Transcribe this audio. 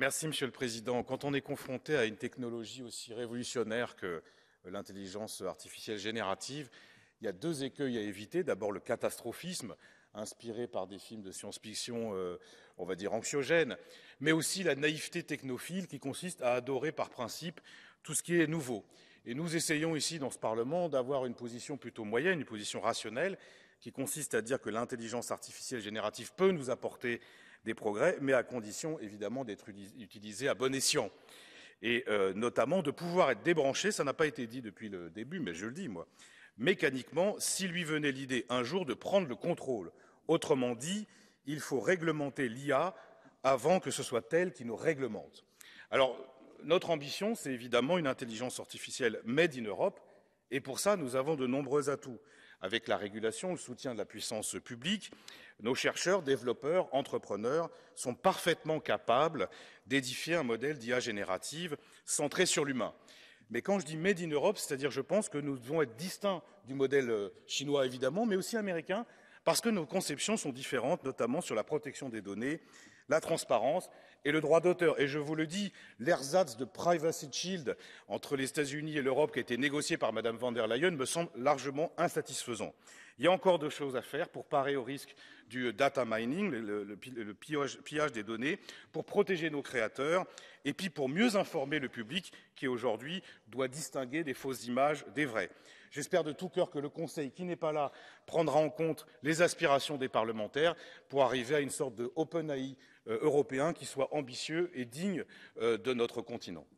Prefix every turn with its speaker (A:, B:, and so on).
A: Merci, Monsieur le Président. Quand on est confronté à une technologie aussi révolutionnaire que l'intelligence artificielle générative, il y a deux écueils à éviter. D'abord, le catastrophisme, inspiré par des films de science-fiction, euh, on va dire, anxiogènes, mais aussi la naïveté technophile qui consiste à adorer par principe tout ce qui est nouveau. Et nous essayons ici, dans ce Parlement, d'avoir une position plutôt moyenne, une position rationnelle, qui consiste à dire que l'intelligence artificielle générative peut nous apporter des progrès, mais à condition évidemment d'être utilisée à bon escient. Et euh, notamment de pouvoir être débranchée, ça n'a pas été dit depuis le début, mais je le dis moi, mécaniquement, si lui venait l'idée un jour de prendre le contrôle. Autrement dit, il faut réglementer l'IA avant que ce soit elle qui nous réglemente. Alors, notre ambition, c'est évidemment une intelligence artificielle made in Europe, et pour ça, nous avons de nombreux atouts avec la régulation, le soutien de la puissance publique, nos chercheurs, développeurs, entrepreneurs sont parfaitement capables d'édifier un modèle d'IA générative centré sur l'humain. Mais quand je dis Made in Europe, c'est-à-dire je pense que nous devons être distincts du modèle euh, chinois évidemment, mais aussi américain, parce que nos conceptions sont différentes, notamment sur la protection des données, la transparence et le droit d'auteur. Et je vous le dis, l'ersatz de Privacy Shield entre les États-Unis et l'Europe qui a été négocié par Mme van der Leyen me semble largement insatisfaisant. Il y a encore de choses à faire pour parer au risque du data mining, le, pillage, des données, pour protéger nos créateurs et puis pour mieux informer le public qui aujourd'hui doit distinguer des fausses images des vraies. J'espère de tout cœur que le Conseil, qui n'est pas là, prendra en compte les aspirations des parlementaires pour arriver à une sorte de open AI euh, européen qui soit ambitieux et digne euh, de notre continent.